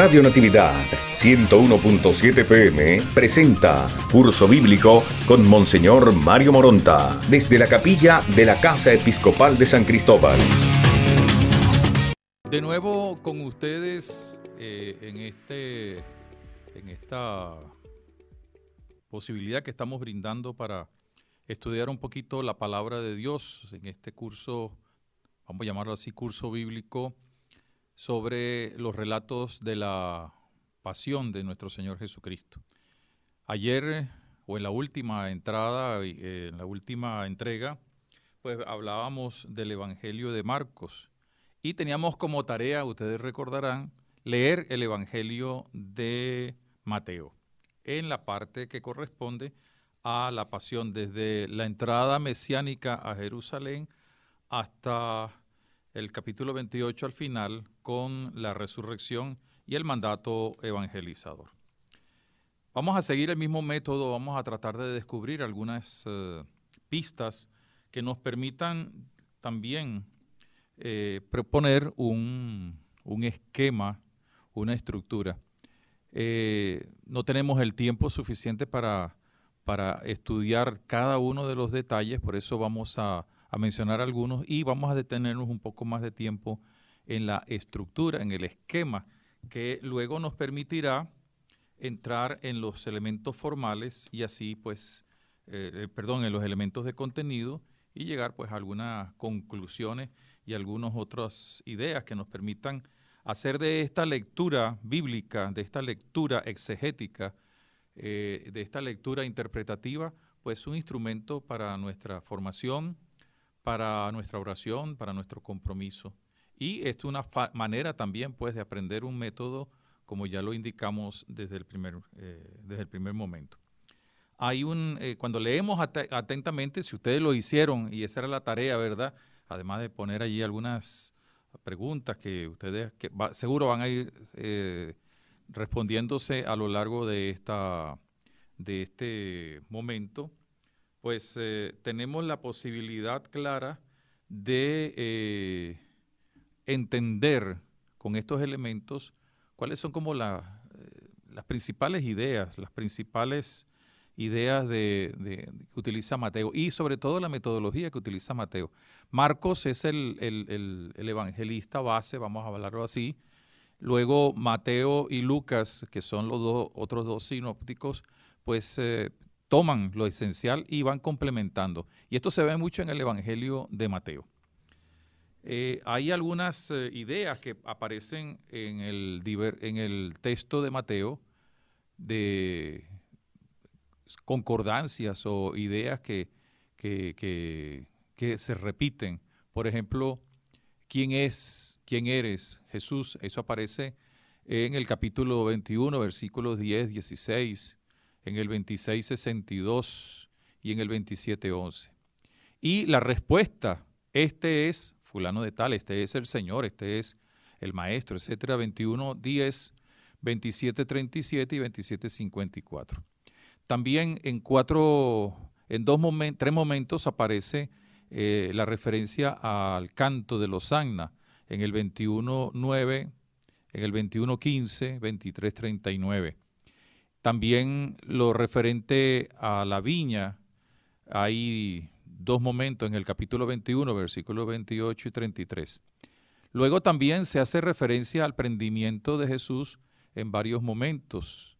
Radio Natividad 101.7 PM presenta Curso Bíblico con Monseñor Mario Moronta desde la capilla de la Casa Episcopal de San Cristóbal. De nuevo con ustedes eh, en, este, en esta posibilidad que estamos brindando para estudiar un poquito la palabra de Dios en este curso, vamos a llamarlo así, curso bíblico sobre los relatos de la pasión de nuestro Señor Jesucristo. Ayer, o en la última entrada, eh, en la última entrega, pues hablábamos del Evangelio de Marcos y teníamos como tarea, ustedes recordarán, leer el Evangelio de Mateo en la parte que corresponde a la pasión, desde la entrada mesiánica a Jerusalén hasta el capítulo 28 al final con la resurrección y el mandato evangelizador. Vamos a seguir el mismo método, vamos a tratar de descubrir algunas eh, pistas que nos permitan también eh, proponer un, esquema, una estructura. Eh, no tenemos el tiempo suficiente para, para estudiar cada uno de los detalles, por eso vamos a, a mencionar algunos y vamos a detenernos un poco más de tiempo en la estructura, en el esquema, que luego nos permitirá entrar en los elementos formales y así pues, eh, eh, perdón, en los elementos de contenido y llegar pues a algunas conclusiones y algunas otras ideas que nos permitan hacer de esta lectura bíblica, de esta lectura exegética, eh, de esta lectura interpretativa, pues un instrumento para nuestra formación, para nuestra oración, para nuestro compromiso. Y es una manera también pues, de aprender un método, como ya lo indicamos desde el primer, eh, desde el primer momento. Hay un, eh, cuando leemos atentamente, si ustedes lo hicieron, y esa era la tarea, ¿verdad? Además de poner allí algunas preguntas que ustedes que seguro van a ir eh, respondiéndose a lo largo de, esta, de este momento pues eh, tenemos la posibilidad clara de eh, entender con estos elementos cuáles son como eh, las principales ideas, las principales ideas de, que utiliza Mateo y sobre todo la metodología que utiliza Mateo. Marcos es el, evangelista base, vamos a hablarlo así. Luego Mateo y Lucas, que son los dos, otros dos sinópticos, pues toman lo esencial y van complementando. Y esto se ve mucho en el Evangelio de Mateo. Eh, hay algunas eh, ideas que aparecen en el, texto de Mateo de concordancias o ideas que, se repiten. Por ejemplo, ¿quién es? ¿Quién eres? Jesús, eso aparece en el capítulo 21, versículos 10, 16, en el 2662 y en el 2711. Y la respuesta, este es fulano de tal, este es el Señor, este es el Maestro, etcétera, 21, 10, 27, 37 y 27, 54. También en cuatro, en dos tres momentos aparece eh, la referencia al canto de los Anna, en el 21, 9, en el 21, 15, 23, 39. También lo referente a la viña, hay dos momentos en el capítulo 21, versículos 28 y 33. Luego también se hace referencia al prendimiento de Jesús en varios momentos,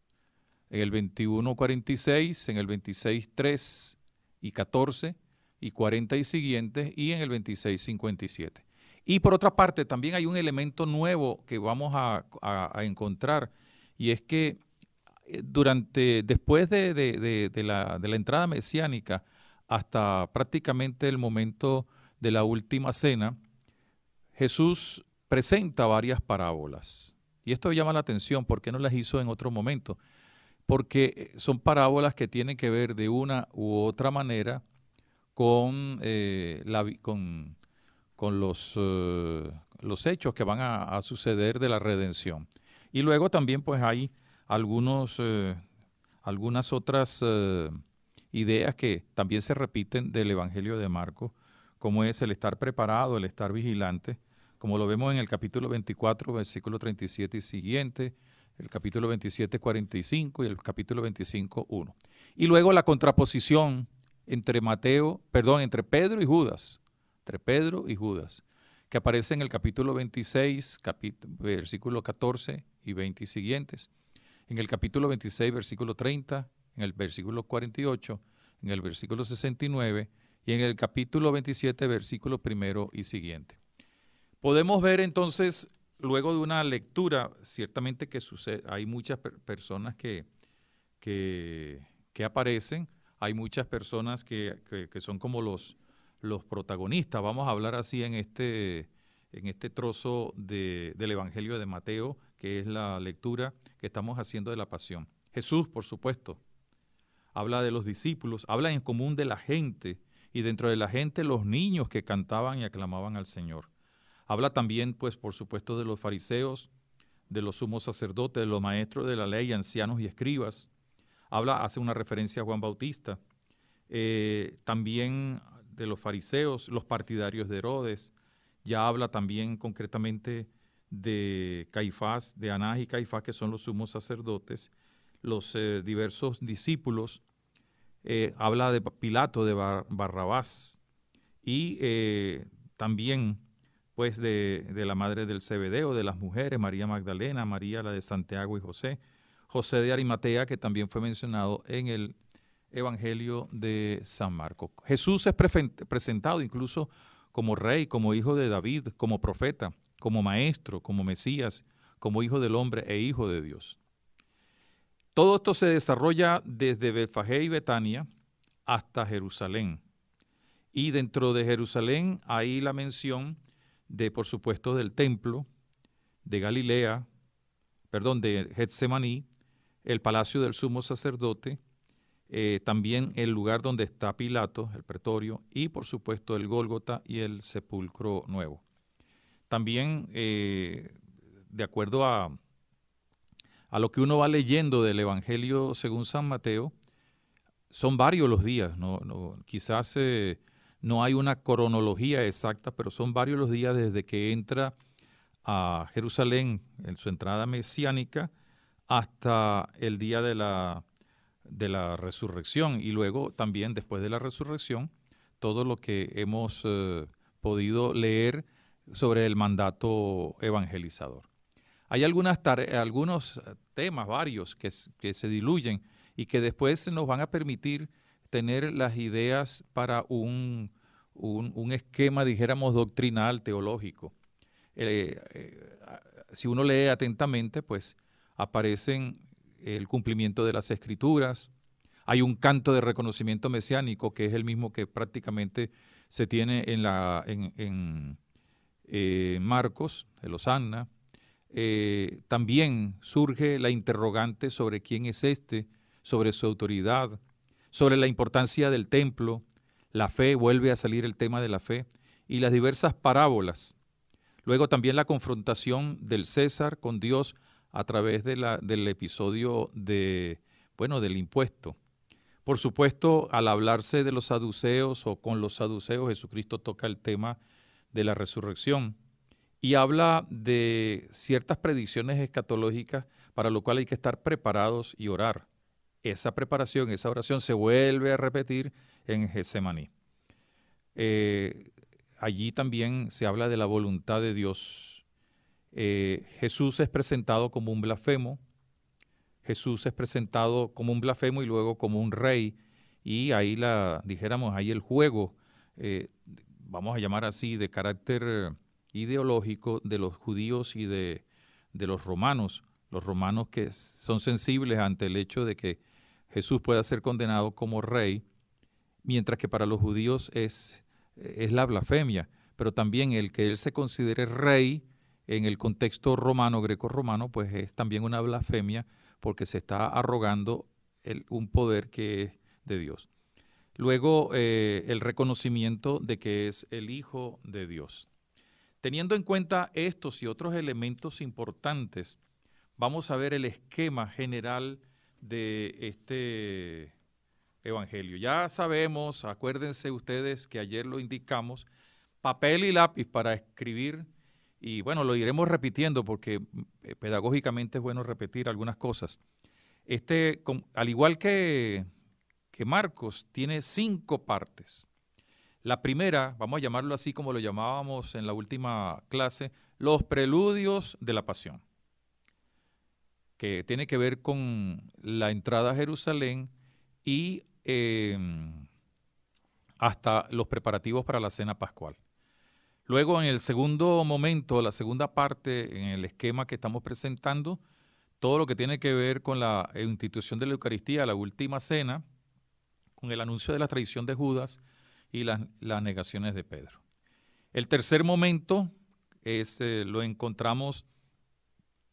en el 21, 46, en el 26, 3 y 14 y 40 y siguientes y en el 26, 57. Y por otra parte, también hay un elemento nuevo que vamos a encontrar y es que durante, después de, la, entrada mesiánica hasta prácticamente el momento de la última cena, Jesús presenta varias parábolas. Y esto llama la atención, ¿por qué no las hizo en otro momento? Porque eh, son parábolas que tienen que ver de una u otra manera con, eh, la, con, los, eh, los, hechos que van a, a suceder de la redención. Y luego también pues hay algunos, eh, algunas otras eh, ideas que también se repiten del Evangelio de Marcos, como es el estar preparado, el estar vigilante, como lo vemos en el capítulo 24, versículo 37 y siguiente, el capítulo 27, 45 y el capítulo 25, 1. Y luego la contraposición entre Mateo, perdón, entre Pedro y Judas, entre Pedro y Judas, que aparece en el capítulo 26, versículo 14 y 20 y siguientes en el capítulo 26, versículo 30, en el versículo 48, en el versículo 69 y en el capítulo 27, versículo primero y siguiente. Podemos ver entonces, luego de una lectura, ciertamente que sucede, hay muchas personas que, que, aparecen, hay muchas personas que, que, son como los, los protagonistas. Vamos a hablar así en este, en este trozo del Evangelio de Mateo, que es la lectura que estamos haciendo de la pasión. Jesús, por supuesto, habla de los discípulos, habla en común de la gente y dentro de la gente los niños que cantaban y aclamaban al Señor. Habla también, pues, por supuesto, de los fariseos, de los sumos sacerdotes, de los maestros de la ley, ancianos y escribas. Habla, hace una referencia a Juan Bautista. Eh, también de los fariseos, los partidarios de Herodes. Ya habla también concretamente de Caifás, de Anás y Caifás, que son los sumos sacerdotes, los eh, diversos discípulos, eh, habla de Pilato, de Barrabás, y eh, también pues de, de, la madre del Cebedeo, de las mujeres, María Magdalena, María la de Santiago y José, José de Arimatea, que también fue mencionado en el Evangelio de San Marcos. Jesús es presentado incluso como rey, como hijo de David, como profeta como maestro, como Mesías, como hijo del hombre e hijo de Dios. Todo esto se desarrolla desde Betfagé y Betania hasta Jerusalén. Y dentro de Jerusalén hay la mención de, por supuesto, del templo, de Galilea, perdón, de Getsemaní, el palacio del sumo sacerdote, eh, también el lugar donde está Pilato, el pretorio, y por supuesto el Gólgota y el sepulcro nuevo también, eh, de acuerdo a, a lo que uno va leyendo del Evangelio según San Mateo, son varios los días, no quizás eh, no hay una cronología exacta, pero son varios los días desde que entra a Jerusalén en su entrada mesiánica hasta el día de la, de la resurrección y luego también después de la resurrección, todo lo que hemos eh, podido leer sobre el mandato evangelizador. Hay algunas algunos temas varios que, se diluyen y que después nos van a permitir tener las ideas para un, esquema, dijéramos, doctrinal, teológico. Eh, eh, si uno lee atentamente, pues aparecen el cumplimiento de las escrituras, hay un canto de reconocimiento mesiánico que es el mismo que prácticamente se tiene en la, eh, Marcos, el Osanna, eh, también surge la interrogante sobre quién es este, sobre su autoridad, sobre la importancia del templo, la fe, vuelve a salir el tema de la fe, y las diversas parábolas. Luego también la confrontación del César con Dios a través de del episodio de, bueno, del impuesto. Por supuesto, al hablarse de los saduceos o con los saduceos, Jesucristo toca el tema de la resurrección y habla de ciertas predicciones escatológicas para lo cual hay que estar preparados y orar. Esa preparación, esa oración se vuelve a repetir en Getsemaní. Eh, allí también se habla de la voluntad de Dios. Eh, Jesús es presentado como un blasfemo. Jesús es presentado como un blasfemo y luego como un rey. Y ahí la, dijéramos, ahí el juego eh, vamos a llamar así, de carácter eh, ideológico de los judíos y de, los romanos, los romanos que son sensibles ante el hecho de que Jesús pueda ser condenado como rey, mientras que para los judíos es, es la blasfemia, pero también el que él se considere rey en el contexto romano, greco-romano, pues es también una blasfemia porque se está arrogando el, un poder que es de Dios. Luego, eh, el reconocimiento de que es el Hijo de Dios. Teniendo en cuenta estos y otros elementos importantes, vamos a ver el esquema general de este Evangelio. Ya sabemos, acuérdense ustedes que ayer lo indicamos, papel y lápiz para escribir y bueno, lo iremos repitiendo porque eh, pedagógicamente es bueno repetir algunas cosas. Este, al igual que Marcos tiene cinco partes. La primera, vamos a llamarlo así como lo llamábamos en la última clase, los preludios de la pasión, que tiene que ver con la entrada a Jerusalén y em, hasta los preparativos para la cena pascual. Luego, en el segundo momento, la segunda parte, en el esquema que estamos presentando, todo lo que tiene que ver con la institución de la Eucaristía, la última cena, con el anuncio de la traición de Judas y las, negaciones de Pedro. El tercer momento es, eh, lo encontramos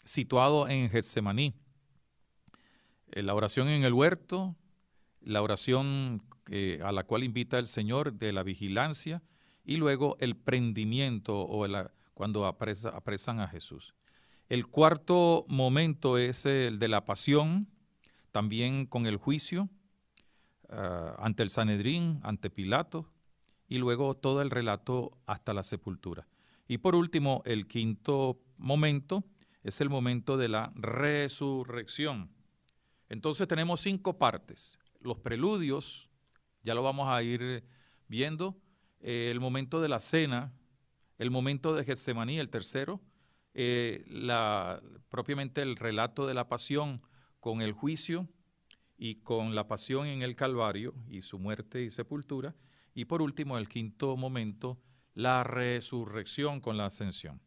situado en Getsemaní. Eh, la oración en el huerto, la oración eh, a la cual invita el Señor de la vigilancia y luego el prendimiento o cuando apresan a Jesús. El cuarto momento es el de la pasión, también con el juicio, eh, ante el Sanedrín, ante Pilato, y luego todo el relato hasta la sepultura. Y por último, el quinto momento es el momento de la resurrección. Entonces tenemos cinco partes. Los preludios, ya lo vamos a ir viendo, eh, el momento de la cena, el momento de Getsemaní, el tercero, eh, propiamente el relato de la pasión con el juicio, y con la pasión en el Calvario y su muerte y sepultura, y por último, el quinto momento, la resurrección con la ascensión.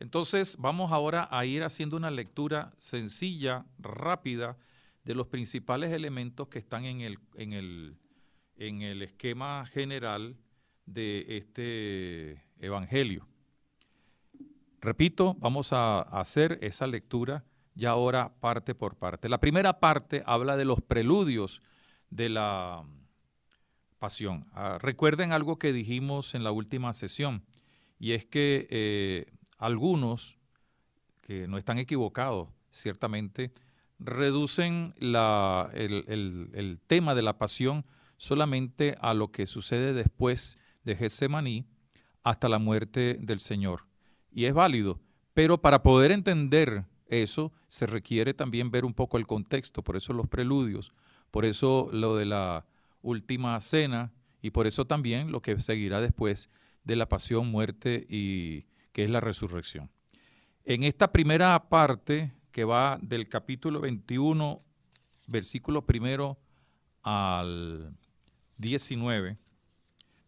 Entonces vamos ahora a ir haciendo una lectura sencilla, rápida, de los principales elementos que están en el, esquema general de este Evangelio. Repito, vamos a hacer esa lectura y ahora parte por parte. La primera parte habla de los preludios de la pasión. Ah, recuerden algo que dijimos en la última sesión, y es que eh, algunos que no están equivocados, ciertamente, reducen la, el, el, tema de la pasión solamente a lo que sucede después de Getsemaní hasta la muerte del Señor. Y es válido, pero para poder entender eso se requiere también ver un poco el contexto, por eso los preludios, por eso lo de la última cena y por eso también lo que seguirá después de la pasión, muerte y que es la resurrección. En esta primera parte que va del capítulo 21, versículo primero al 19,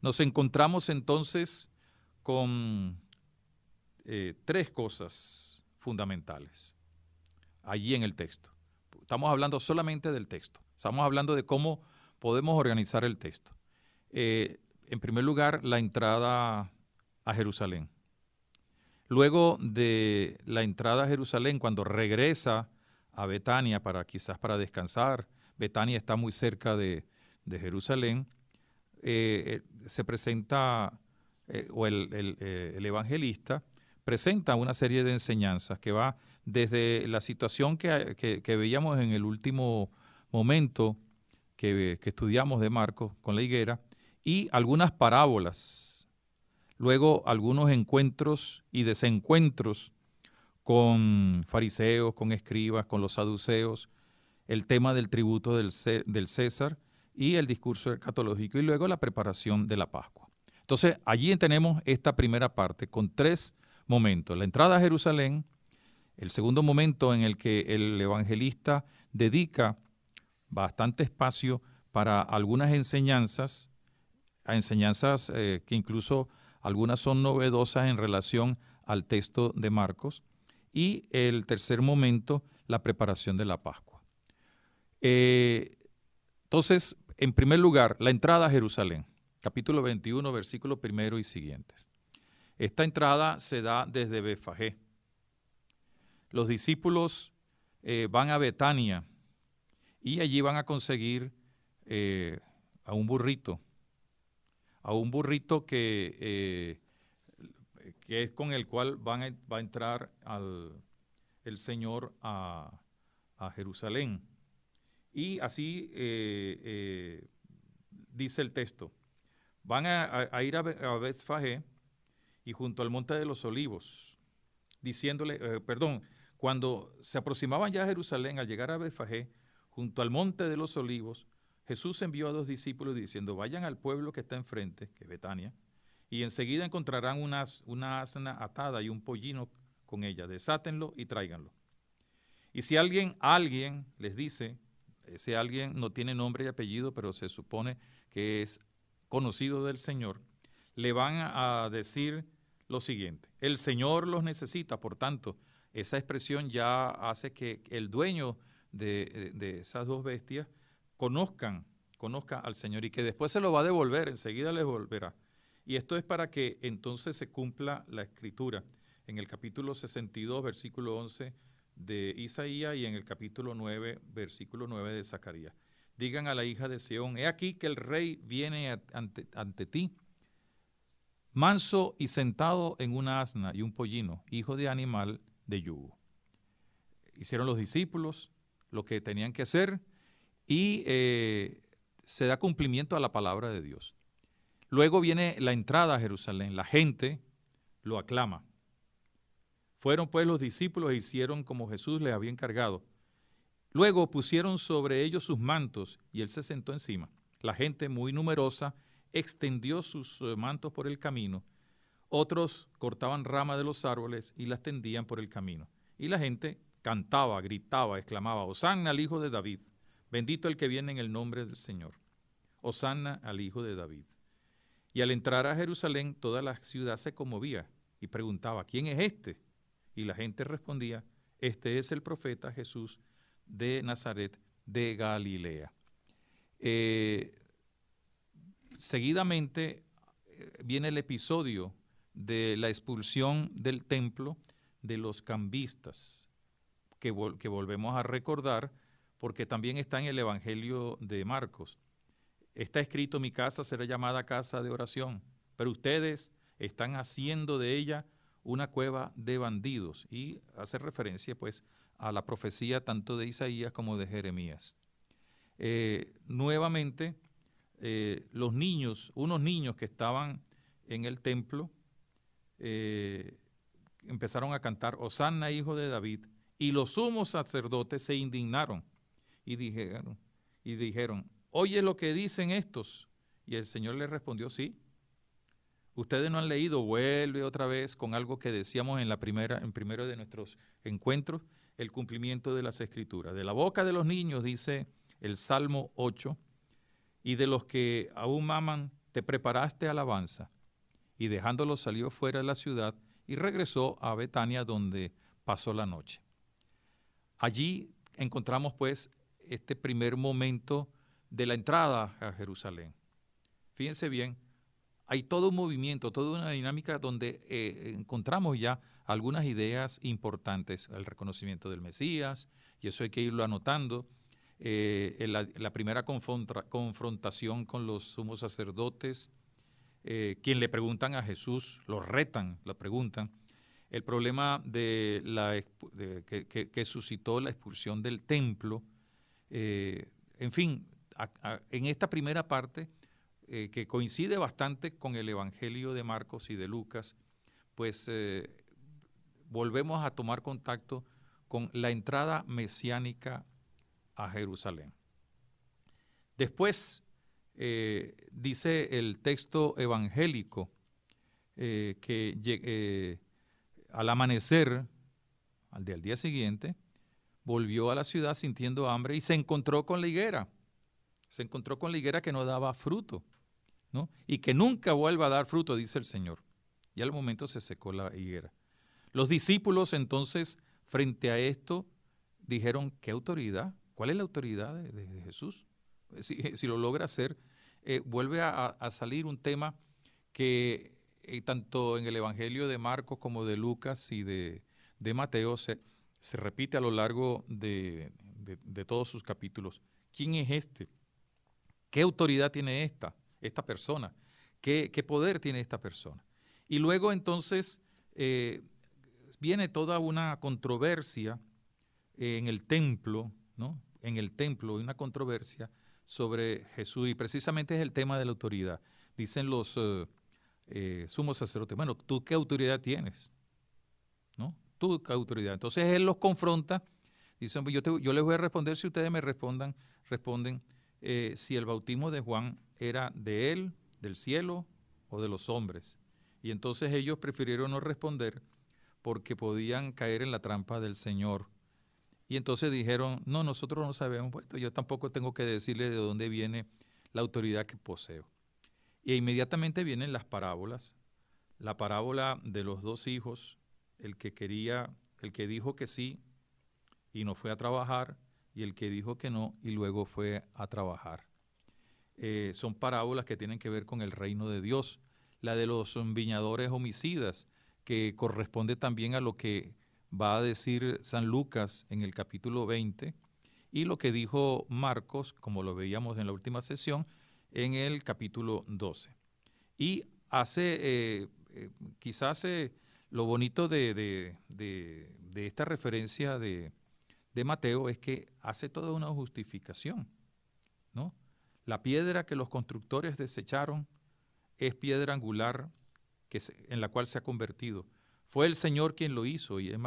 nos encontramos entonces con eh, tres cosas fundamentales. Allí en el texto. Estamos hablando solamente del texto. Estamos hablando de cómo podemos organizar el texto. Eh, en primer lugar, la entrada a Jerusalén. Luego de la entrada a Jerusalén, cuando regresa a Betania para quizás para descansar, Betania está muy cerca de, Jerusalén, eh, eh, se presenta el, evangelista presenta una serie de enseñanzas que va desde la situación que, veíamos en el último momento que, estudiamos de Marcos con la higuera y algunas parábolas, luego algunos encuentros y desencuentros con fariseos, con escribas, con los saduceos, el tema del tributo del, del César y el discurso catológico, y luego la preparación de la Pascua. Entonces, allí tenemos esta primera parte con tres momento La entrada a Jerusalén, el segundo momento en el que el evangelista dedica bastante espacio para algunas enseñanzas, enseñanzas eh, que incluso algunas son novedosas en relación al texto de Marcos, y el tercer momento, la preparación de la Pascua. Eh, entonces, en primer lugar, la entrada a Jerusalén, capítulo 21, versículo primero y siguientes. Esta entrada se da desde Befagé. Los discípulos eh, van a Betania y allí van a conseguir eh, a un burrito, a un burrito que, eh, es con el cual van va a entrar al, el Señor a, Jerusalén. Y así dice el texto. Van a, ir a, a y junto al monte de los olivos, diciéndole, eh, perdón, cuando se aproximaban ya a Jerusalén al llegar a Betfagé, junto al monte de los olivos, Jesús envió a dos discípulos diciendo, vayan al pueblo que está enfrente, que es Betania, y enseguida encontrarán una, una asna atada y un pollino con ella, desátenlo y tráiganlo. Y si alguien, alguien les dice, ese alguien no tiene nombre y apellido, pero se supone que es conocido del Señor, le van a decir lo siguiente, el Señor los necesita, por tanto, esa expresión ya hace que el dueño de, esas dos bestias conozcan, conozca al Señor y que después se lo va a devolver, enseguida les volverá. Y esto es para que entonces se cumpla la escritura en el capítulo 62, versículo 11 de Isaías y en el capítulo 9, versículo 9 de Zacarías. Digan a la hija de Sión, he aquí que el rey viene ante, ante ti manso y sentado en una asna y un pollino, hijo de animal de yugo. Hicieron los discípulos lo que tenían que hacer y eh, se da cumplimiento a la palabra de Dios. Luego viene la entrada a Jerusalén, la gente lo aclama. Fueron pues los discípulos e hicieron como Jesús les había encargado. Luego pusieron sobre ellos sus mantos y él se sentó encima. La gente muy numerosa extendió sus eh, mantos por el camino, otros cortaban ramas de los árboles y las tendían por el camino. Y la gente cantaba, gritaba, exclamaba, Hosanna al Hijo de David, bendito el que viene en el nombre del Señor. Hosanna al Hijo de David. Y al entrar a Jerusalén, toda la ciudad se conmovía y preguntaba, ¿quién es este? Y la gente respondía, este es el profeta Jesús de Nazaret de Galilea. Eh, seguidamente eh, viene el episodio de la expulsión del templo de los cambistas, que, volvemos a recordar porque también está en el Evangelio de Marcos. Está escrito, mi casa será llamada casa de oración, pero ustedes están haciendo de ella una cueva de bandidos y hace referencia pues a la profecía tanto de Isaías como de Jeremías. Eh, nuevamente eh, los niños, unos niños que estaban en el templo, eh, empezaron a cantar, Osanna, hijo de David, y los sumos sacerdotes se indignaron y dijeron, y dijeron, oye lo que dicen estos. Y el Señor les respondió, sí. Ustedes no han leído, vuelve otra vez con algo que decíamos en la primera, en primero de nuestros encuentros, el cumplimiento de las escrituras. De la boca de los niños, dice el Salmo 8, y de los que aún maman, te preparaste alabanza. Y dejándolo salió fuera de la ciudad y regresó a Betania donde pasó la noche. Allí encontramos pues este primer momento de la entrada a Jerusalén. Fíjense bien, hay todo un movimiento, toda una dinámica donde eh, encontramos ya algunas ideas importantes, el reconocimiento del Mesías, y eso hay que irlo anotando, eh, la, primera confrontación con los sumos sacerdotes, eh, quien le preguntan a Jesús, lo retan, la preguntan, el problema de la, que, suscitó la expulsión del templo, eh, en fin, en esta primera parte, que coincide bastante con el Evangelio de Marcos y de Lucas, pues volvemos a tomar contacto con la entrada mesiánica a Jerusalén. Después eh, dice el texto evangélico eh, que eh, al amanecer, al del día siguiente, volvió a la ciudad sintiendo hambre y se encontró con la higuera. Se encontró con la higuera que no daba fruto, ¿no? Y que nunca vuelva a dar fruto, dice el Señor. Y al momento se secó la higuera. Los discípulos entonces, frente a esto, dijeron, ¿qué autoridad? ¿Cuál es la autoridad de, Jesús? Si, lo logra hacer, eh, vuelve a, salir un tema que eh, tanto en el Evangelio de Marcos como de Lucas y de, Mateo se, se, repite a lo largo de, todos sus capítulos. ¿Quién es este? ¿Qué autoridad tiene esta, esta persona? ¿Qué, poder tiene esta persona? Y luego entonces eh, viene toda una controversia en el templo ¿no? En el templo hay una controversia sobre Jesús y precisamente es el tema de la autoridad. Dicen los eh, eh, sumos sacerdotes, bueno, ¿tú qué autoridad tienes? ¿No? ¿Tú qué autoridad? Entonces él los confronta, dicen, yo, yo les voy a responder si ustedes me respondan, responden eh, si el bautismo de Juan era de él, del cielo o de los hombres. Y entonces ellos prefirieron no responder porque podían caer en la trampa del Señor y entonces dijeron, no, nosotros no sabemos, pues, yo tampoco tengo que decirle de dónde viene la autoridad que poseo. Y e inmediatamente vienen las parábolas, la parábola de los dos hijos, el que quería, el que dijo que sí y no fue a trabajar, y el que dijo que no y luego fue a trabajar. Eh, son parábolas que tienen que ver con el reino de Dios, la de los viñadores homicidas, que corresponde también a lo que va a decir San Lucas en el capítulo 20 y lo que dijo Marcos, como lo veíamos en la última sesión, en el capítulo 12. Y hace, eh, eh, quizás eh, lo bonito de, esta referencia de, Mateo es que hace toda una justificación, ¿no? La piedra que los constructores desecharon es piedra angular que en la cual se ha convertido fue el Señor quien lo hizo y es,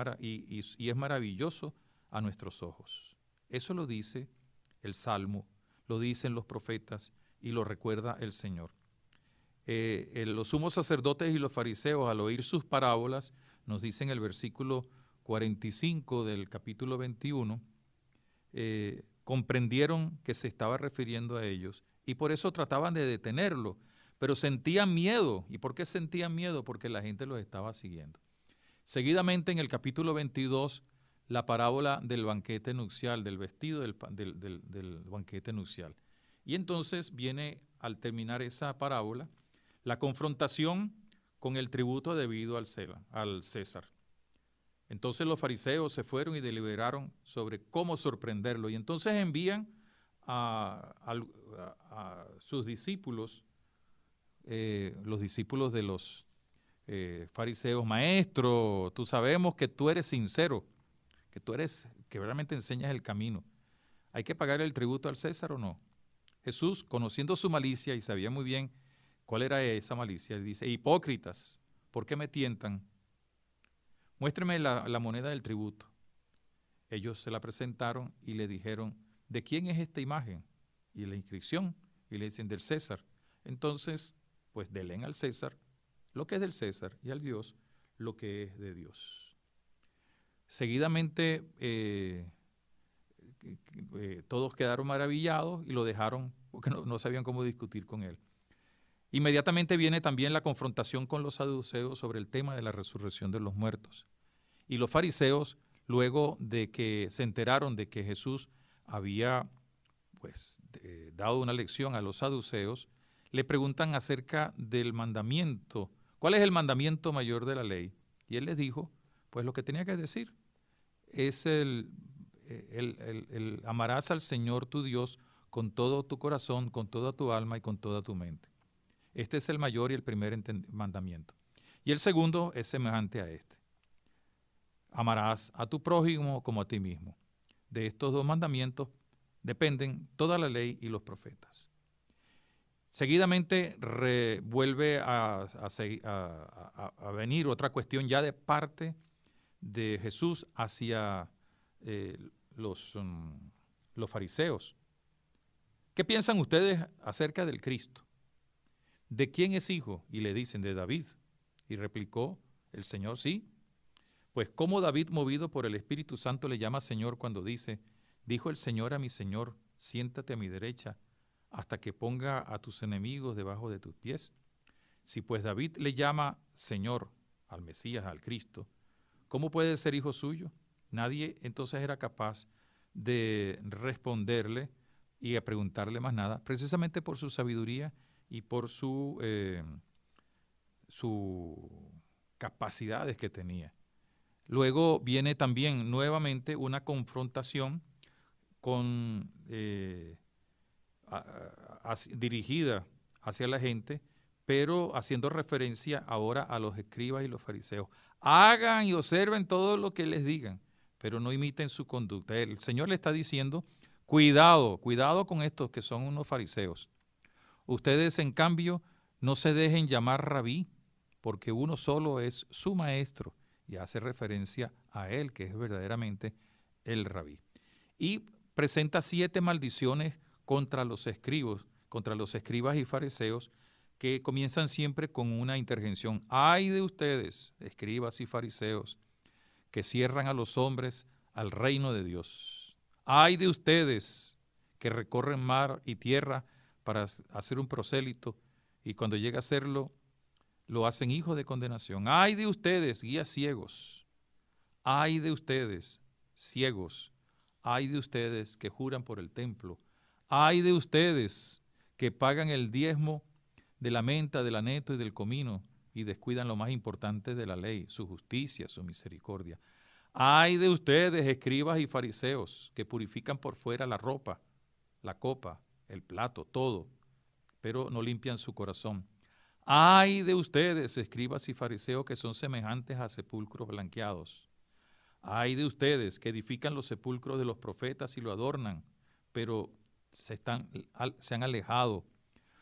maravilloso a nuestros ojos. Eso lo dice el Salmo, lo dicen los profetas y lo recuerda el Señor. Eh, los sumos sacerdotes y los fariseos al oír sus parábolas, nos dicen el versículo 45 del capítulo 21, eh, comprendieron que se estaba refiriendo a ellos y por eso trataban de detenerlo, pero sentían miedo. ¿Y por qué sentían miedo? Porque la gente los estaba siguiendo. Seguidamente en el capítulo 22, la parábola del banquete nupcial, del vestido del, banquete nupcial. Y entonces viene, al terminar esa parábola, la confrontación con el tributo debido al César. Entonces los fariseos se fueron y deliberaron sobre cómo sorprenderlo. Y entonces envían a, sus discípulos, eh, los discípulos de los eh, fariseos, maestro, tú sabemos que tú eres sincero, que tú eres, que realmente enseñas el camino. ¿Hay que pagar el tributo al César o no? Jesús, conociendo su malicia y sabía muy bien cuál era esa malicia, dice, hipócritas, ¿por qué me tientan? Muéstreme la, la moneda del tributo. Ellos se la presentaron y le dijeron, ¿de quién es esta imagen? Y la inscripción, y le dicen, del César. Entonces, pues delen al César lo que es del César y al Dios lo que es de Dios. Seguidamente eh, eh, todos quedaron maravillados y lo dejaron porque no, sabían cómo discutir con él. Inmediatamente viene también la confrontación con los saduceos sobre el tema de la resurrección de los muertos. Y los fariseos, luego de que se enteraron de que Jesús había pues, dado una lección a los saduceos, le preguntan acerca del mandamiento ¿Cuál es el mandamiento mayor de la ley? Y él les dijo, pues lo que tenía que decir es eh, el, amarás al Señor tu Dios con todo tu corazón, con toda tu alma y con toda tu mente. Este es el mayor y el primer mandamiento. Y el segundo es semejante a este. Amarás a tu prójimo como a ti mismo. De estos dos mandamientos dependen toda la ley y los profetas. Seguidamente vuelve a, venir otra cuestión ya de parte de Jesús hacia eh, los, mm, los fariseos. ¿Qué piensan ustedes acerca del Cristo? ¿De quién es hijo? Y le dicen, de David. Y replicó el Señor, sí. Pues como David, movido por el Espíritu Santo, le llama Señor cuando dice, dijo el Señor a mi Señor, siéntate a mi derecha hasta que ponga a tus enemigos debajo de tus pies? Si pues David le llama Señor al Mesías, al Cristo, ¿cómo puede ser hijo suyo? Nadie entonces era capaz de responderle y a preguntarle más nada, precisamente por su sabiduría y por su, eh, capacidades que tenía. Luego viene también nuevamente una confrontación con eh, dirigida hacia la gente, pero haciendo referencia ahora a los escribas y los fariseos. Hagan y observen todo lo que les digan, pero no imiten su conducta. El Señor le está diciendo, cuidado, cuidado con estos que son unos fariseos. Ustedes, en cambio, no se dejen llamar rabí, porque uno solo es su maestro y hace referencia a él, que es verdaderamente el rabí. Y presenta siete maldiciones contra los escribos, contra los escribas y fariseos, que comienzan siempre con una intervención. Ay de ustedes, escribas y fariseos, que cierran a los hombres al reino de Dios. Ay de ustedes que recorren mar y tierra para hacer un prosélito y cuando llega a hacerlo lo hacen hijo de condenación. Ay de ustedes, guías ciegos. Ay de ustedes, ciegos. Ay de ustedes que juran por el templo Ay de ustedes que pagan el diezmo de la menta, del aneto y del comino y descuidan lo más importante de la ley, su justicia, su misericordia. Ay de ustedes, escribas y fariseos, que purifican por fuera la ropa, la copa, el plato, todo, pero no limpian su corazón. Ay de ustedes, escribas y fariseos, que son semejantes a sepulcros blanqueados. Ay de ustedes, que edifican los sepulcros de los profetas y lo adornan, pero se, están, se han alejado.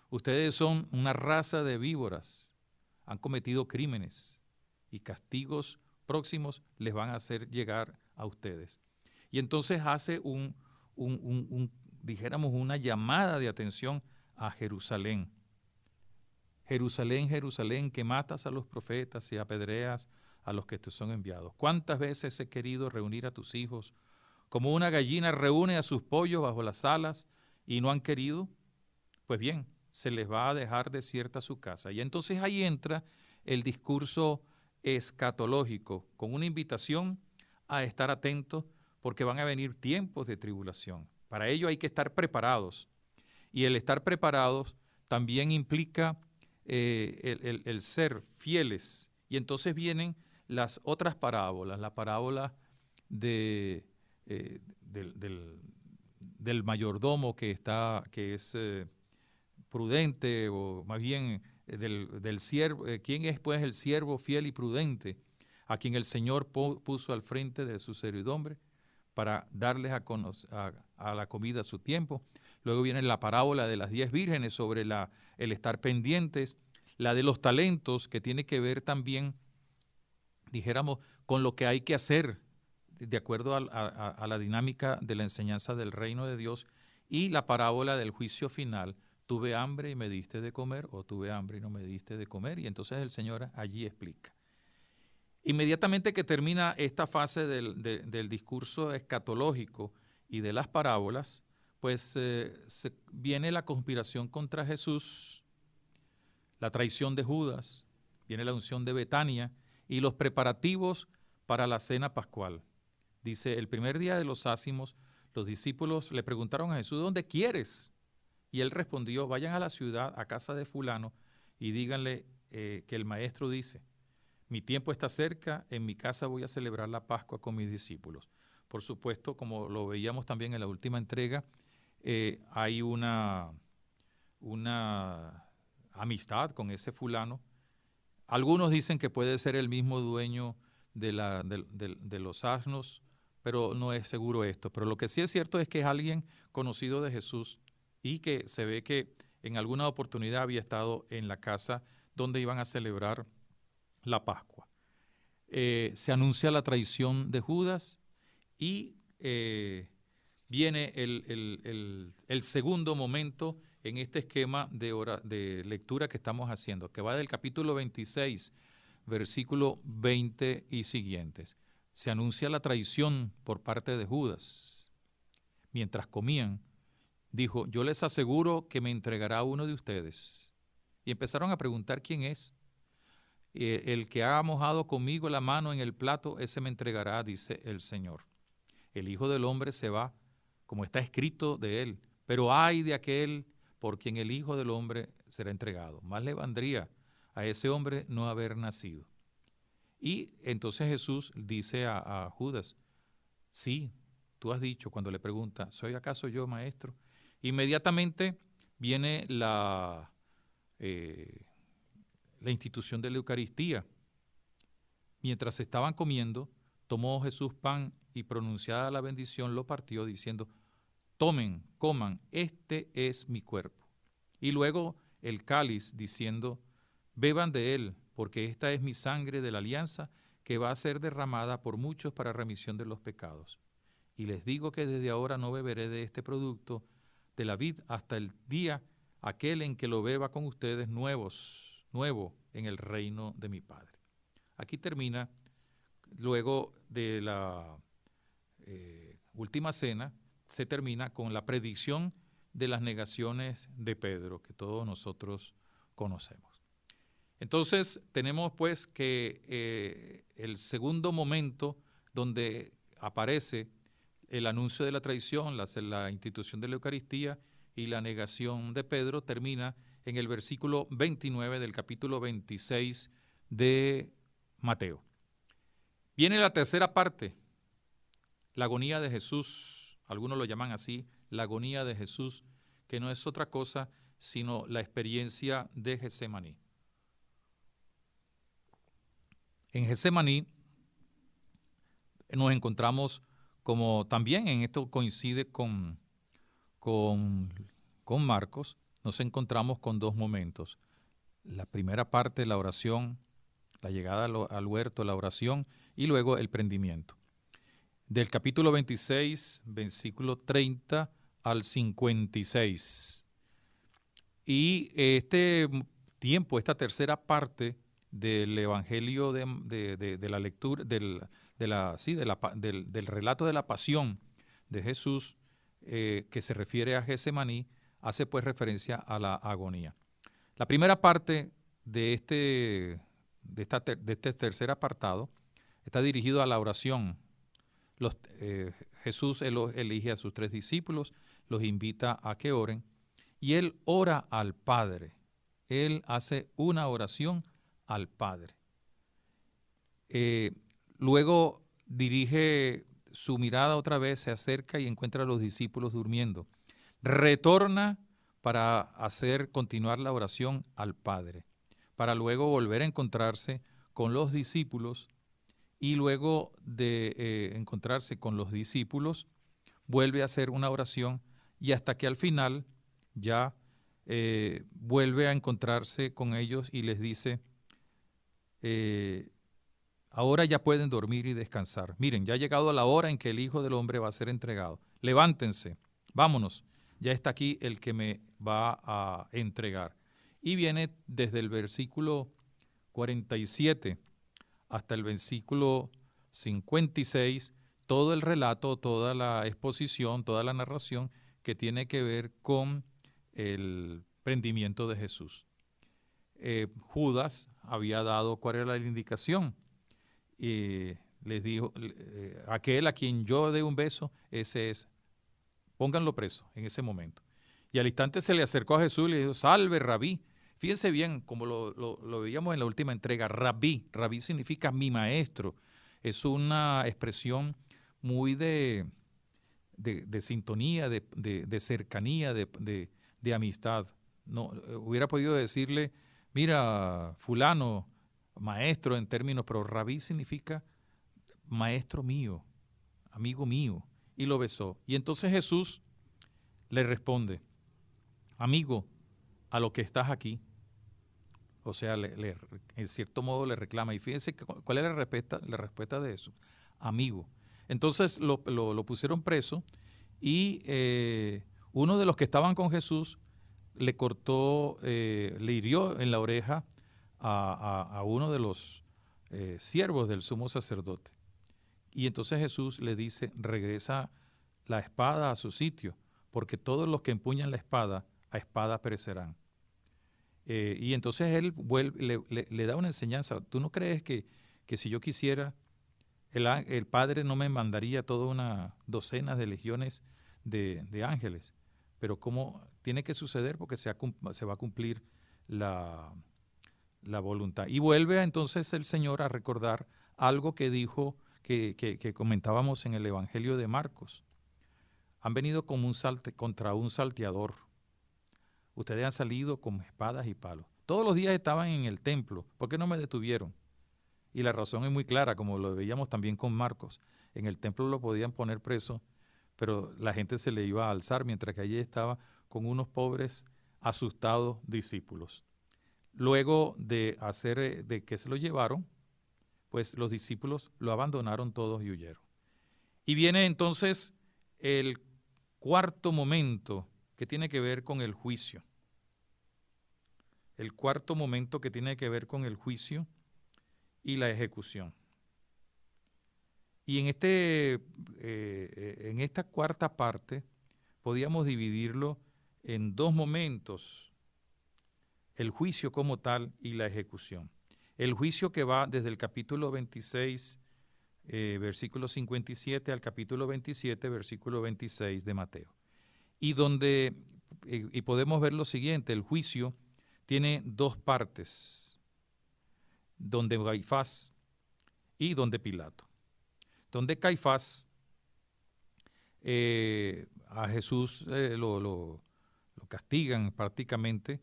Ustedes son una raza de víboras, han cometido crímenes y castigos próximos les van a hacer llegar a ustedes. Y entonces hace un, un, un, un dijéramos, una llamada de atención a Jerusalén. Jerusalén, Jerusalén, que matas a los profetas y apedreas a los que te son enviados. ¿Cuántas veces he querido reunir a tus hijos? Como una gallina reúne a sus pollos bajo las alas, y no han querido, pues bien, se les va a dejar desierta su casa. Y entonces ahí entra el discurso escatológico, con una invitación a estar atentos porque van a venir tiempos de tribulación. Para ello hay que estar preparados. Y el estar preparados también implica eh, el, ser fieles. Y entonces vienen las otras parábolas, la parábola de, eh, del, del mayordomo que está, que es eh, prudente, o más bien eh, del, siervo, eh, quién es pues el siervo fiel y prudente, a quien el Señor puso al frente de su servidumbre para darles a, la comida a su tiempo. Luego viene la parábola de las diez vírgenes sobre la, el estar pendientes, la de los talentos que tiene que ver también, dijéramos, con lo que hay que hacer de acuerdo a, la dinámica de la enseñanza del reino de Dios y la parábola del juicio final, tuve hambre y me diste de comer o tuve hambre y no me diste de comer. Y entonces el Señor allí explica. Inmediatamente que termina esta fase del, discurso escatológico y de las parábolas, pues eh, viene la conspiración contra Jesús, la traición de Judas, viene la unción de Betania y los preparativos para la cena pascual. Dice, el primer día de los ácimos, los discípulos le preguntaron a Jesús, ¿dónde quieres? Y él respondió, vayan a la ciudad, a casa de fulano, y díganle eh, que el maestro dice, mi tiempo está cerca, en mi casa voy a celebrar la Pascua con mis discípulos. Por supuesto, como lo veíamos también en la última entrega, eh, hay una, una amistad con ese fulano. Algunos dicen que puede ser el mismo dueño de, de los asnos, pero no es seguro esto. Pero lo que sí es cierto es que es alguien conocido de Jesús y que se ve que en alguna oportunidad había estado en la casa donde iban a celebrar la Pascua. Eh, se anuncia la traición de Judas y eh, viene el, segundo momento en este esquema de, de lectura que estamos haciendo, que va del capítulo 26, versículo 20 y siguientes se anuncia la traición por parte de Judas. Mientras comían, dijo, yo les aseguro que me entregará uno de ustedes. Y empezaron a preguntar quién es. Eh, el que ha mojado conmigo la mano en el plato, ese me entregará, dice el Señor. El Hijo del Hombre se va, como está escrito de él, pero ay de aquel por quien el Hijo del Hombre será entregado. Más le vendría a ese hombre no haber nacido. Y entonces Jesús dice a, Judas, sí, tú has dicho cuando le pregunta, ¿soy acaso yo maestro? Inmediatamente viene la, eh, la institución de la Eucaristía. Mientras estaban comiendo, tomó Jesús pan y pronunciada la bendición lo partió diciendo, tomen, coman, este es mi cuerpo. Y luego el cáliz diciendo, beban de él porque esta es mi sangre de la alianza que va a ser derramada por muchos para remisión de los pecados. Y les digo que desde ahora no beberé de este producto de la vid hasta el día aquel en que lo beba con ustedes nuevos, nuevo en el reino de mi Padre. Aquí termina, luego de la eh, última cena, se termina con la predicción de las negaciones de Pedro, que todos nosotros conocemos. Entonces tenemos pues que eh, el segundo momento donde aparece el anuncio de la traición, la, institución de la Eucaristía y la negación de Pedro termina en el versículo 29 del capítulo 26 de Mateo. Viene la tercera parte, la agonía de Jesús, algunos lo llaman así, la agonía de Jesús, que no es otra cosa sino la experiencia de Getsemaní. En Getsemaní nos encontramos como también en esto coincide con, con, Marcos, nos encontramos con dos momentos. La primera parte la oración, la llegada al huerto, la oración, y luego el prendimiento. Del capítulo 26, versículo 30 al 56. Y este tiempo, esta tercera parte, del Evangelio de, la lectura, del, de la, del, relato de la pasión de Jesús eh, que se refiere a Gesemaní, hace pues referencia a la agonía. La primera parte de este, de de este tercer apartado está dirigido a la oración. Los, eh, Jesús elige a sus tres discípulos, los invita a que oren y él ora al Padre. Él hace una oración al Padre. Eh, luego dirige su mirada otra vez, se acerca y encuentra a los discípulos durmiendo. Retorna para hacer continuar la oración al Padre, para luego volver a encontrarse con los discípulos y luego de eh, encontrarse con los discípulos, vuelve a hacer una oración y hasta que al final ya eh, vuelve a encontrarse con ellos y les dice, eh, ahora ya pueden dormir y descansar. Miren, ya ha llegado la hora en que el Hijo del Hombre va a ser entregado. Levántense, vámonos, ya está aquí el que me va a entregar. Y viene desde el versículo 47 hasta el versículo 56 todo el relato, toda la exposición, toda la narración que tiene que ver con el prendimiento de Jesús. Eh, Judas había dado cuál era la indicación. Y les dijo, eh, aquel a quien yo dé un beso, ese es, pónganlo preso en ese momento. Y al instante se le acercó a Jesús y le dijo, salve rabí. Fíjense bien, como lo, veíamos en la última entrega, rabí, rabí significa mi maestro. Es una expresión muy de, sintonía, de, de, cercanía, de, amistad. No, eh, hubiera podido decirle, mira, fulano, maestro en términos, pero rabí significa maestro mío, amigo mío, y lo besó. Y entonces Jesús le responde, amigo, a lo que estás aquí. O sea, en cierto modo le reclama. Y fíjense cuál es la respuesta, la de eso, Amigo. Entonces lo, pusieron preso y eh, uno de los que estaban con Jesús le cortó, eh, le hirió en la oreja a, uno de los eh, siervos del sumo sacerdote. Y entonces Jesús le dice, regresa la espada a su sitio, porque todos los que empuñan la espada, a espada perecerán. Eh, y entonces él vuelve, le, da una enseñanza. ¿Tú no crees que, si yo quisiera, el, el, Padre no me mandaría toda una docena de legiones de, de ángeles? Pero ¿cómo tiene que suceder porque se, va a cumplir la, voluntad. Y vuelve entonces el Señor a recordar algo que dijo, que, comentábamos en el Evangelio de Marcos. Han venido como un salte, contra un salteador. Ustedes han salido con espadas y palos. Todos los días estaban en el templo. ¿Por qué no me detuvieron? Y la razón es muy clara, como lo veíamos también con Marcos. En el templo lo podían poner preso, pero la gente se le iba a alzar, mientras que allí estaba, con unos pobres asustados discípulos. Luego de hacer eh, de que se lo llevaron, pues los discípulos lo abandonaron todos y huyeron. Y viene entonces el cuarto momento que tiene que ver con el juicio. El cuarto momento que tiene que ver con el juicio y la ejecución. Y en, este, eh, eh, en esta cuarta parte podíamos dividirlo en dos momentos el juicio como tal y la ejecución. El juicio que va desde el capítulo 26, eh, versículo 57 al capítulo 27, versículo 26 de Mateo. Y donde, eh, y podemos ver lo siguiente, el juicio tiene dos partes, donde Caifás y donde Pilato. Donde Caifás eh, a Jesús lo, castigan prácticamente,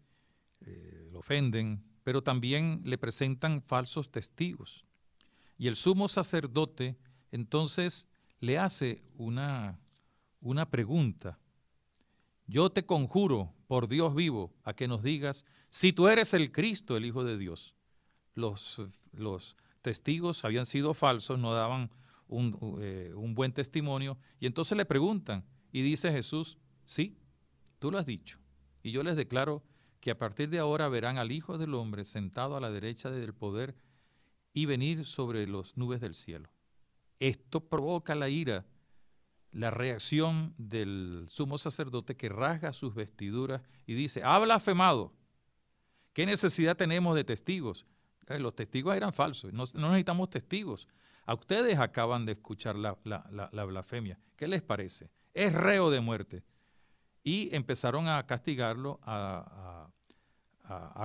eh, lo ofenden, pero también le presentan falsos testigos. Y el sumo sacerdote entonces le hace una, una pregunta. Yo te conjuro, por Dios vivo, a que nos digas si tú eres el Cristo, el Hijo de Dios. Los, los testigos habían sido falsos, no daban un, eh, un buen testimonio. Y entonces le preguntan, y dice Jesús, sí, Tú lo has dicho. Y yo les declaro que a partir de ahora verán al Hijo del Hombre sentado a la derecha del poder y venir sobre las nubes del cielo. Esto provoca la ira, la reacción del sumo sacerdote que rasga sus vestiduras y dice, ha blasfemado. ¿Qué necesidad tenemos de testigos? Eh, los testigos eran falsos, no, necesitamos testigos. A ustedes acaban de escuchar la, la blasfemia. ¿Qué les parece? Es reo de muerte y empezaron a castigarlo, a,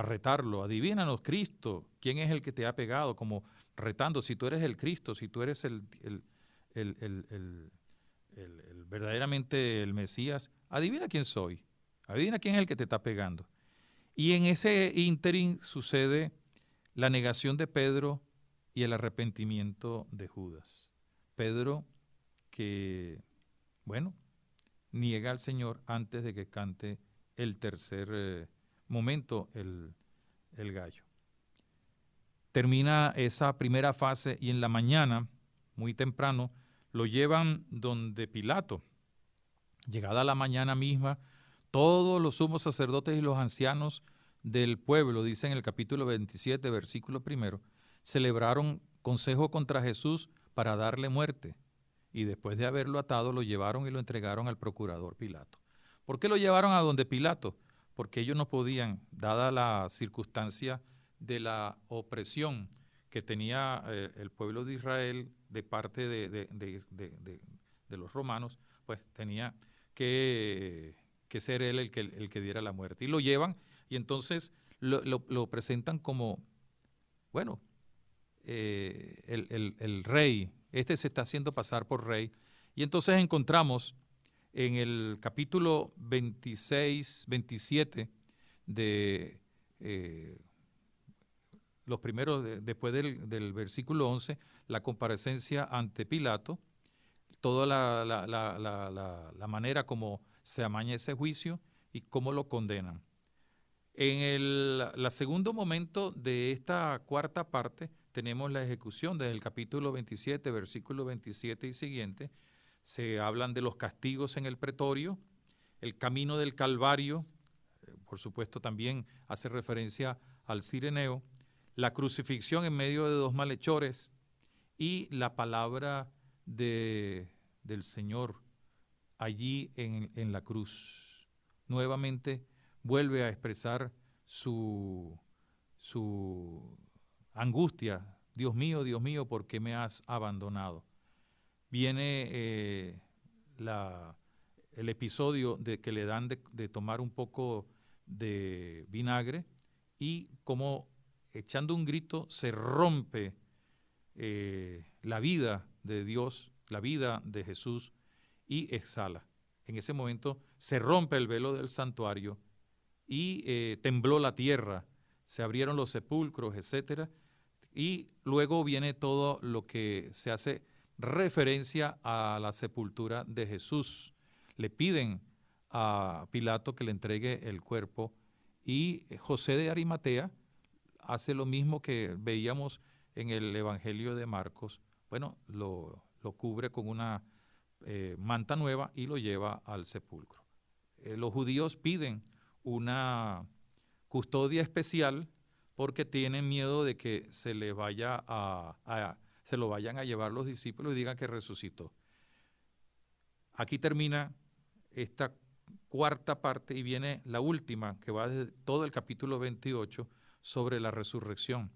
retarlo. adivínanos Cristo, ¿quién es el que te ha pegado? Como retando, si tú eres el Cristo, si tú eres el, el verdaderamente el Mesías, adivina quién soy, adivina quién es el que te está pegando. Y en ese ínterin sucede la negación de Pedro y el arrepentimiento de Judas. Pedro que, bueno, niega al Señor antes de que cante el tercer eh, momento el, el gallo. Termina esa primera fase y en la mañana, muy temprano, lo llevan donde Pilato. Llegada la mañana misma, todos los sumos sacerdotes y los ancianos del pueblo, dice en el capítulo 27, versículo primero, celebraron consejo contra Jesús para darle muerte y después de haberlo atado lo llevaron y lo entregaron al procurador Pilato. ¿Por qué lo llevaron a donde Pilato? Porque ellos no podían, dada la circunstancia de la opresión que tenía eh, el pueblo de Israel de parte de, los romanos, pues tenía que, ser él el que, el que, diera la muerte. Y lo llevan y entonces lo, presentan como, bueno, eh, el rey este se está haciendo pasar por rey. Y entonces encontramos en el capítulo 26, 27 de eh, los primeros, después del, versículo 11, la comparecencia ante Pilato, toda la, la, manera como se amaña ese juicio y cómo lo condenan. En el segundo momento de esta cuarta parte tenemos la ejecución desde el capítulo 27, versículo 27 y siguiente. Se hablan de los castigos en el pretorio, el camino del Calvario, eh, por supuesto también hace referencia al Cireneo, la crucifixión en medio de dos malhechores y la palabra del Señor allí en, la cruz. Nuevamente vuelve a expresar su angustia, Dios mío, Dios mío, ¿por qué me has abandonado? Viene eh, el episodio de que le dan de, tomar un poco de vinagre y como echando un grito se rompe eh, la vida de Dios, la vida de Jesús y exhala. En ese momento se rompe el velo del santuario y eh, tembló la tierra, se abrieron los sepulcros, etcétera y luego viene todo lo que se hace referencia a la sepultura de Jesús. Le piden a Pilato que le entregue el cuerpo y José de Arimatea hace lo mismo que veíamos en el Evangelio de Marcos. Bueno, lo, cubre con una eh, manta nueva y lo lleva al sepulcro. Eh, los judíos piden una custodia especial porque tienen miedo de que se le vaya a, se lo vayan a llevar los discípulos y digan que resucitó. Aquí termina esta cuarta parte y viene la última, que va desde todo el capítulo 28, sobre la resurrección,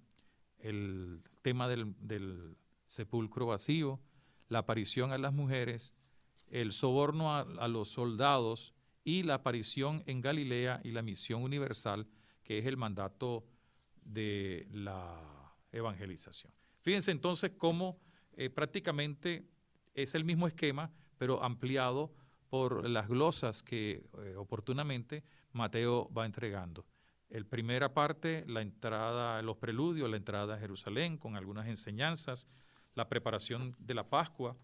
el tema del, sepulcro vacío, la aparición a las mujeres, el soborno a, a, los soldados y la aparición en Galilea y la misión universal, que es el mandato de la evangelización. Fíjense entonces cómo eh, prácticamente es el mismo esquema, pero ampliado por las glosas que eh, oportunamente Mateo va entregando. El primera parte, la entrada, los preludios, la entrada a Jerusalén con algunas enseñanzas, la preparación de la Pascua,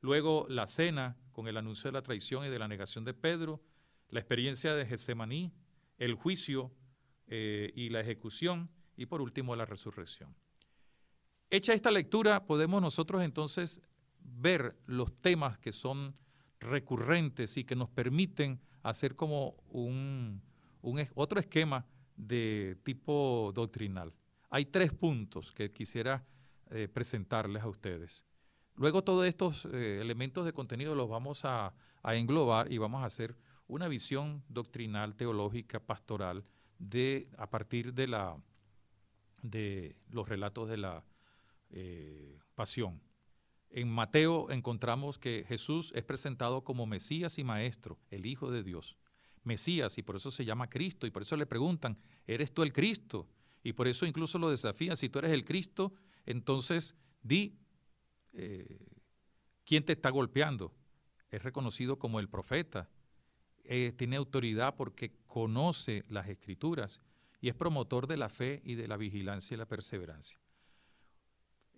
luego la cena con el anuncio de la traición y de la negación de Pedro, la experiencia de Getsemaní, el juicio, eh, y la ejecución, y por último la resurrección. Hecha esta lectura, podemos nosotros entonces ver los temas que son recurrentes y que nos permiten hacer como un, otro esquema de tipo doctrinal. Hay tres puntos que quisiera eh, presentarles a ustedes. Luego todos estos eh, elementos de contenido los vamos a, englobar y vamos a hacer una visión doctrinal, teológica, pastoral de, a partir de, la, de los relatos de la eh, pasión. En Mateo encontramos que Jesús es presentado como Mesías y Maestro, el Hijo de Dios. Mesías, y por eso se llama Cristo, y por eso le preguntan, ¿eres tú el Cristo? Y por eso incluso lo desafían, si tú eres el Cristo, entonces di eh, quién te está golpeando. Es reconocido como el profeta, eh, tiene autoridad porque conoce las escrituras y es promotor de la fe y de la vigilancia y la perseverancia.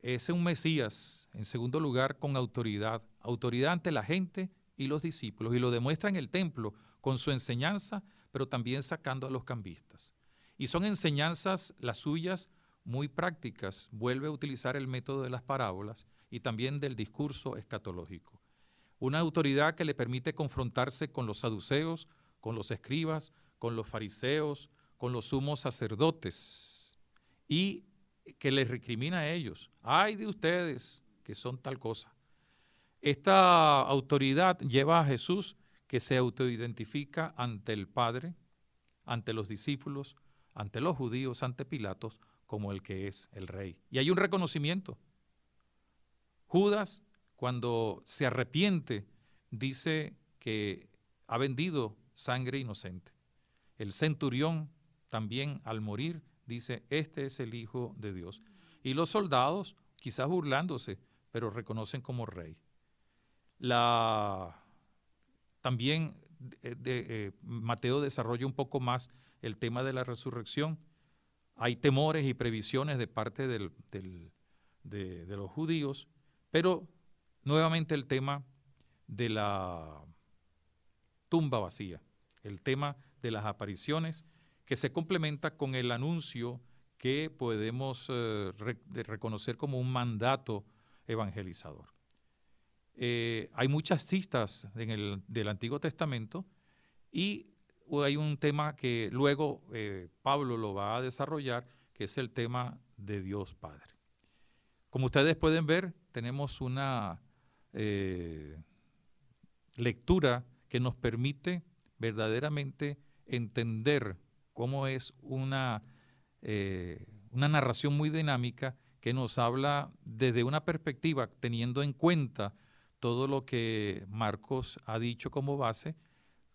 Es un Mesías, en segundo lugar, con autoridad, autoridad ante la gente y los discípulos, y lo demuestra en el templo con su enseñanza, pero también sacando a los cambistas. Y son enseñanzas las suyas muy prácticas, vuelve a utilizar el método de las parábolas y también del discurso escatológico. Una autoridad que le permite confrontarse con los saduceos, con los escribas, con los fariseos, con los sumos sacerdotes, y que les recrimina a ellos. Ay de ustedes que son tal cosa. Esta autoridad lleva a Jesús que se autoidentifica ante el Padre, ante los discípulos, ante los judíos, ante Pilatos, como el que es el rey. Y hay un reconocimiento. Judas, cuando se arrepiente, dice que ha vendido sangre inocente. El centurión también al morir dice, este es el Hijo de Dios. Y los soldados, quizás burlándose, pero reconocen como rey. La, también eh, eh, Mateo desarrolla un poco más el tema de la resurrección. Hay temores y previsiones de parte de, de los judíos, pero nuevamente el tema de la tumba vacía, el tema de las apariciones, que se complementa con el anuncio que podemos eh, reconocer como un mandato evangelizador. Eh, hay muchas cistas del Antiguo Testamento y hay un tema que luego eh, Pablo lo va a desarrollar, que es el tema de Dios Padre. Como ustedes pueden ver, tenemos una lectura que nos permite verdaderamente entender cómo es una, eh, una narración muy dinámica que nos habla desde una perspectiva, teniendo en cuenta todo lo que Marcos ha dicho como base,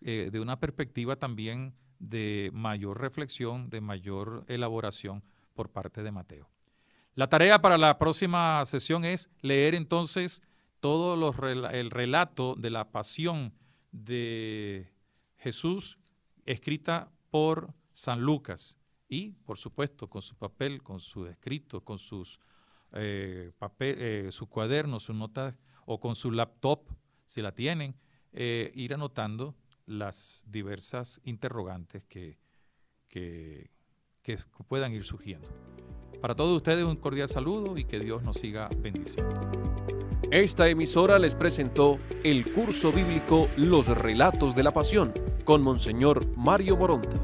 eh, de una perspectiva también de mayor reflexión, de mayor elaboración por parte de Mateo. La tarea para la próxima sesión es leer entonces todo el relato de la pasión de Jesús escrita por San Lucas y, por supuesto, con su papel, con su escrito con sus, eh, papel, eh, cuadernos, sus notas o con su laptop, si la tienen, eh, ir anotando las diversas interrogantes que, que puedan ir surgiendo. Para todos ustedes un cordial saludo y que Dios nos siga bendiciendo. Esta emisora les presentó el curso bíblico Los Relatos de la Pasión con Monseñor Mario Moronta.